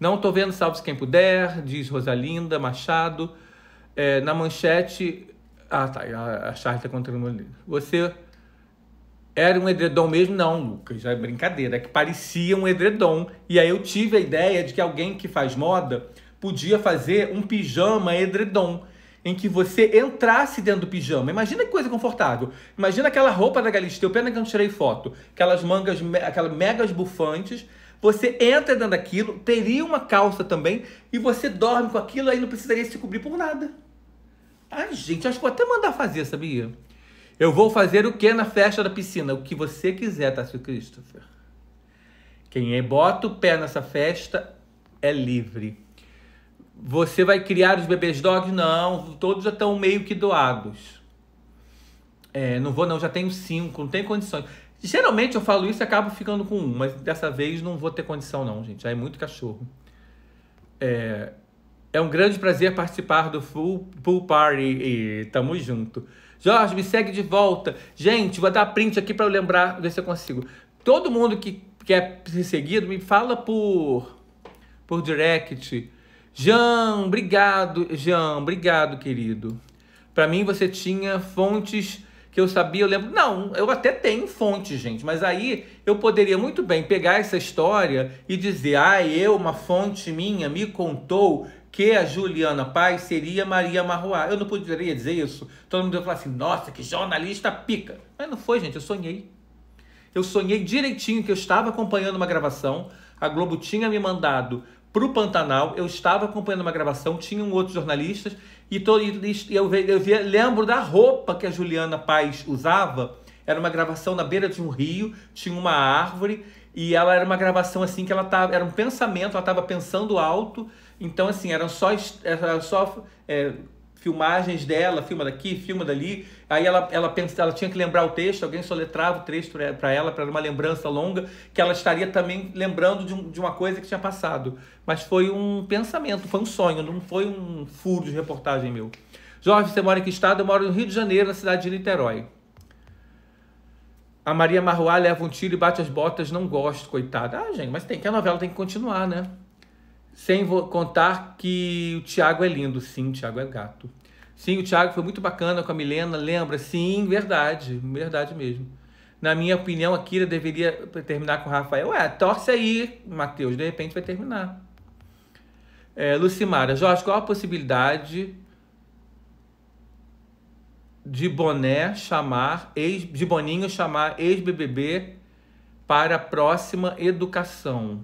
A: Não tô vendo salve quem puder, diz Rosalinda Machado. É, na manchete. Ah, tá. A, a Charles tá continua ali. Você era um edredom mesmo? Não, Lucas. É brincadeira. É que parecia um edredom. E aí eu tive a ideia de que alguém que faz moda podia fazer um pijama edredom em que você entrasse dentro do pijama. Imagina que coisa confortável. Imagina aquela roupa da Galisteu, pena que eu não tirei foto. Aquelas mangas, aquelas megas bufantes. Você entra dentro daquilo, teria uma calça também, e você dorme com aquilo, aí não precisaria se cobrir por nada. Ai, gente, acho que vou até mandar fazer, sabia? Eu vou fazer o que na festa da piscina? O que você quiser, Tássio Christopher. Quem é, bota o pé nessa festa é livre. Você vai criar os bebês dogs? Não, todos já estão meio que doados. É, não vou não, já tenho cinco, não tem condições. Geralmente eu falo isso e acabo ficando com um, mas dessa vez não vou ter condição não, gente. Já é muito cachorro. É, é um grande prazer participar do Full Pool Party e tamo junto. Jorge, me segue de volta. Gente, vou dar print aqui para eu lembrar, ver se eu consigo. Todo mundo que quer ser seguido, me fala por, por direct. Jean, obrigado. Jean, obrigado, querido. Para mim, você tinha fontes que eu sabia, eu lembro. Não, eu até tenho fontes, gente, mas aí eu poderia muito bem pegar essa história e dizer: ah, eu, uma fonte minha, me contou que a Juliana Paz seria Maria Marruá. Eu não poderia dizer isso. Todo mundo ia falar assim, nossa, que jornalista pica. Mas não foi, gente, eu sonhei. Eu sonhei direitinho que eu estava acompanhando uma gravação, a Globo tinha me mandado para o Pantanal, eu estava acompanhando uma gravação, tinham um outros jornalistas, e, todo, e eu, eu via, lembro da roupa que a Juliana Paz usava, era uma gravação na beira de um rio, tinha uma árvore, e ela era uma gravação assim que ela tava, era um pensamento, ela estava pensando alto, então, assim, eram só, só é, filmagens dela, filma daqui, filma dali. Aí ela, ela, pensa, ela tinha que lembrar o texto, alguém soletrava o texto para ela, para uma lembrança longa, que ela estaria também lembrando de, um, de, uma coisa que tinha passado. Mas foi um pensamento, foi um sonho, não foi um furo de reportagem meu. Jorge, você mora em que estado? Eu moro no Rio de Janeiro, na cidade de Niterói. A Maria Marruá leva um tiro e bate as botas, não gosto, coitada. Ah, gente, mas tem que a novela tem que continuar, né? Sem contar que o Tiago é lindo, sim, o Tiago é gato. Sim, o Tiago foi muito bacana com a Milena, lembra? Sim, verdade, verdade mesmo. Na minha opinião, a Kira deveria terminar com o Rafael. Ué, torce aí, Matheus, de repente vai terminar. É, Lucimara, Jorge, qual a possibilidade de Boné chamar, ex, de Boninho chamar ex-BBB para a próxima educação?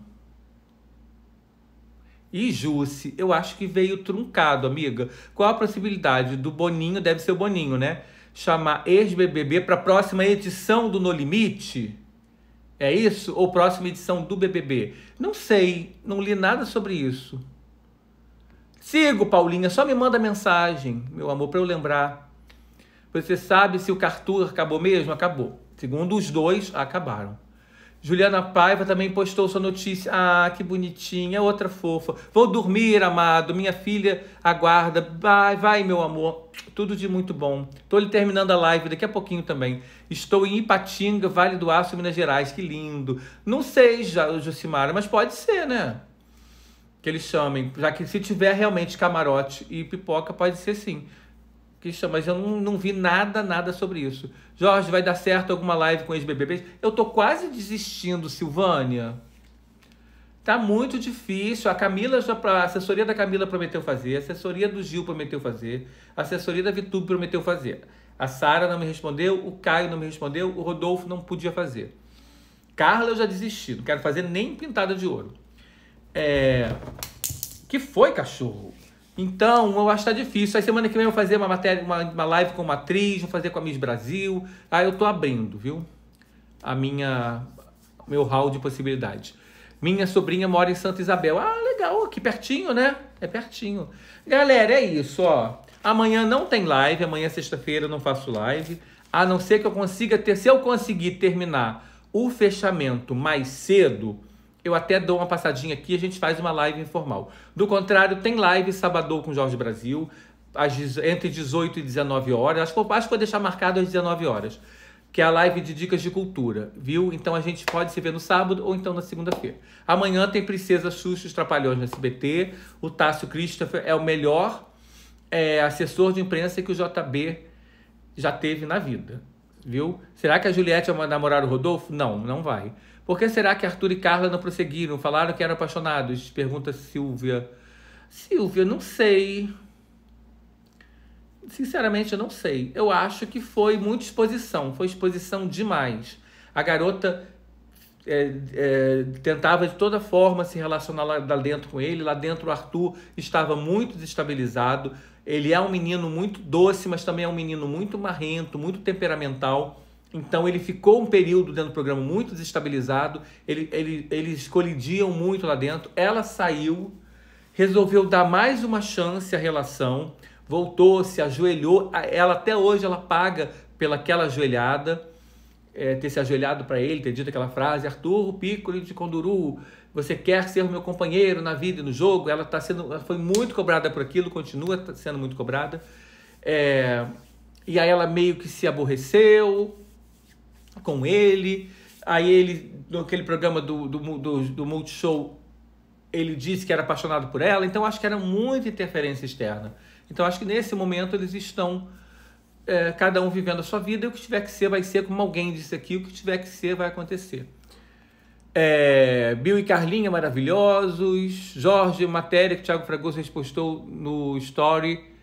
A: E Jussi, eu acho que veio truncado, amiga. Qual a possibilidade do Boninho, deve ser o Boninho, né? Chamar ex-BBB para a próxima edição do No Limite? É isso? Ou próxima edição do BBB? Não sei, não li nada sobre isso. Sigo, Paulinha, só me manda mensagem, meu amor, para eu lembrar. Você sabe se o Cartur acabou mesmo? Acabou. Segundo os dois, acabaram. Juliana Paiva também postou sua notícia. Ah, que bonitinha, outra fofa. Vou dormir, amado. Minha filha aguarda. Vai, vai, meu amor. Tudo de muito bom. Tô lhe terminando a live daqui a pouquinho também. Estou em Ipatinga, Vale do Aço, Minas Gerais. Que lindo. Não sei, Josimara, mas pode ser, né? Que eles chamem. Já que se tiver realmente camarote e pipoca, pode ser sim. Cristian, mas eu não, não vi nada, nada sobre isso. Jorge, vai dar certo alguma live com ex-BBB? Eu tô quase desistindo, Silvânia. Tá muito difícil. A Camila já a assessoria da Camila prometeu fazer, a assessoria do Gil prometeu fazer, a assessoria da Vitu prometeu fazer. A Sara não me respondeu, o Caio não me respondeu, o Rodolfo não podia fazer. Carla eu já desisti, não quero fazer nem pintada de ouro. É... Que foi, cachorro? Então, eu acho que tá difícil. Aí semana que vem eu vou fazer uma matéria, uma, uma live com uma atriz, vou fazer com a Miss Brasil. Aí eu tô abrindo, viu? A minha meu hall de possibilidades. Minha sobrinha mora em Santa Isabel. Ah, legal, aqui pertinho, né? É pertinho. Galera, é isso, ó. Amanhã não tem live, amanhã sexta-feira eu não faço live. A não ser que eu consiga ter, se eu conseguir terminar o fechamento mais cedo, eu até dou uma passadinha aqui a gente faz uma live informal. Do contrário, tem live sábado com Jorge Brasil, entre 18 e 19 horas. Acho que, acho que vou deixar marcado às 19 horas, que é a live de dicas de cultura, viu? Então a gente pode se ver no sábado ou então na segunda-feira. Amanhã tem Princesa Xuxa os Trapalhões no SBT. O Tássio Christopher é o melhor é, assessor de imprensa que o JB já teve na vida, viu? Será que a Juliette vai namorar o Rodolfo? Não, não vai. Por que será que Arthur e Carla não prosseguiram? Falaram que eram apaixonados? Pergunta Silvia. Silvia, não sei. Sinceramente, eu não sei. Eu acho que foi muita exposição. Foi exposição demais. A garota é, é, tentava de toda forma se relacionar lá, dentro com ele. Lá dentro, o Arthur estava muito desestabilizado. Ele é um menino muito doce, mas também é um menino muito marrento, muito temperamental. Então ele ficou um período dentro do programa muito desestabilizado, ele, ele, eles colidiam muito lá dentro. Ela saiu, resolveu dar mais uma chance à relação, voltou, se ajoelhou. Ela até hoje ela paga pelaquela ajoelhada, é, ter se ajoelhado para ele, ter dito aquela frase: Arthur Piccoli de Conduru, você quer ser o meu companheiro na vida e no jogo? Ela tá sendo, ela foi muito cobrada por aquilo, continua sendo muito cobrada. É, e aí ela meio que se aborreceu com ele. Aí ele, naquele programa do, do, do, do Multishow, ele disse que era apaixonado por ela. Então acho que era muita interferência externa. Então acho que nesse momento eles estão é, cada um vivendo a sua vida e o que tiver que ser vai ser, como alguém disse aqui, o que tiver que ser vai acontecer. É, Bill e Carlinha maravilhosos. Jorge, matéria que Thiago Fragoso postou no story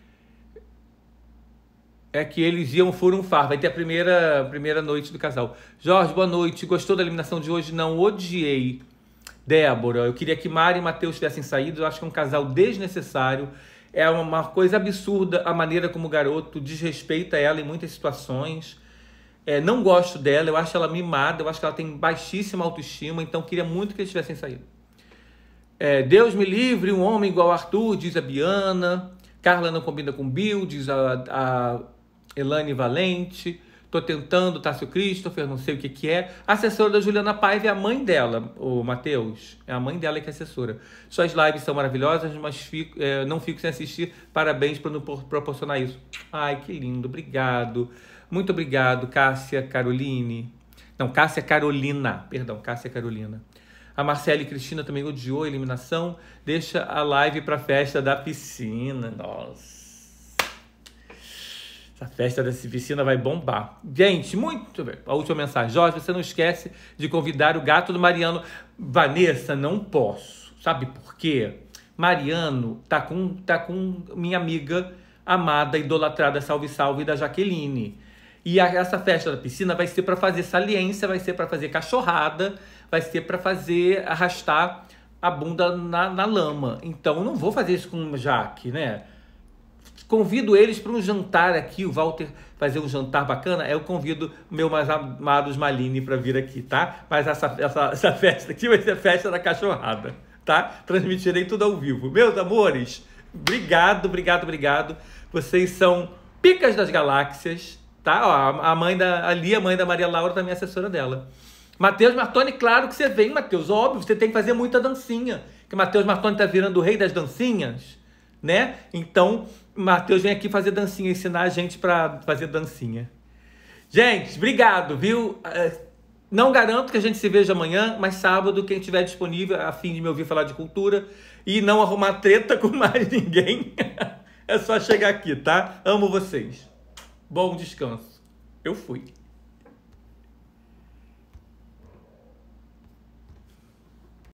A: é que eles iam furunfar. Vai ter a primeira, primeira noite do casal. Jorge, boa noite. Gostou da eliminação de hoje? Não, odiei. Débora, eu queria que Mari e Matheus tivessem saído. Eu acho que é um casal desnecessário. É uma coisa absurda a maneira como o garoto desrespeita ela em muitas situações. É, não gosto dela, eu acho ela mimada, eu acho que ela tem baixíssima autoestima, então queria muito que eles tivessem saído. É, Deus me livre, um homem igual Arthur, diz a Biana. Carla não combina com Bill, diz a, a Elane Valente, tô tentando, Tássio Christopher, não sei o que que é. A assessora da Juliana Paiva é a mãe dela, o Matheus. É a mãe dela que é assessora. Suas lives são maravilhosas, mas fico, é, não fico sem assistir. Parabéns por nos proporcionar isso. Ai, que lindo, obrigado. Muito obrigado, Cássia Caroline. Não, Cássia Carolina, perdão, Cássia Carolina. A Marcele Cristina também odiou a eliminação. Deixa a live para festa da piscina. Nossa. A festa da piscina vai bombar. Gente, muito bem. A última mensagem. Jorge, você não esquece de convidar o gato do Mariano. Vanessa, não posso. Sabe por quê? Mariano tá com, tá com minha amiga amada, idolatrada, salve, salve, da Jaqueline. E a, essa festa da piscina vai ser para fazer saliência, vai ser para fazer cachorrada, vai ser para fazer arrastar a bunda na, na, lama. Então, eu não vou fazer isso com o Jaque, né? Convido eles para um jantar aqui, o Walter fazer um jantar bacana. Eu convido meu mais amados Maline para vir aqui, tá? Mas essa, essa, essa festa aqui vai ser a festa da cachorrada, tá? Transmitirei tudo ao vivo. Meus amores, obrigado, obrigado, obrigado. Vocês são picas das galáxias, tá? Ó, a mãe da ali, a mãe da Maria Laura também é assessora dela. Matheus Martoni, claro que você vem, Matheus. Óbvio, você tem que fazer muita dancinha. Que Matheus Martoni tá virando o rei das dancinhas, né? Então, Matheus vem aqui fazer dancinha, ensinar a gente para fazer dancinha. Gente, obrigado, viu? É, não garanto que a gente se veja amanhã, mas sábado, quem estiver disponível, a fim de me ouvir falar de cultura e não arrumar treta com mais ninguém, é só chegar aqui, tá? Amo vocês. Bom descanso. Eu fui.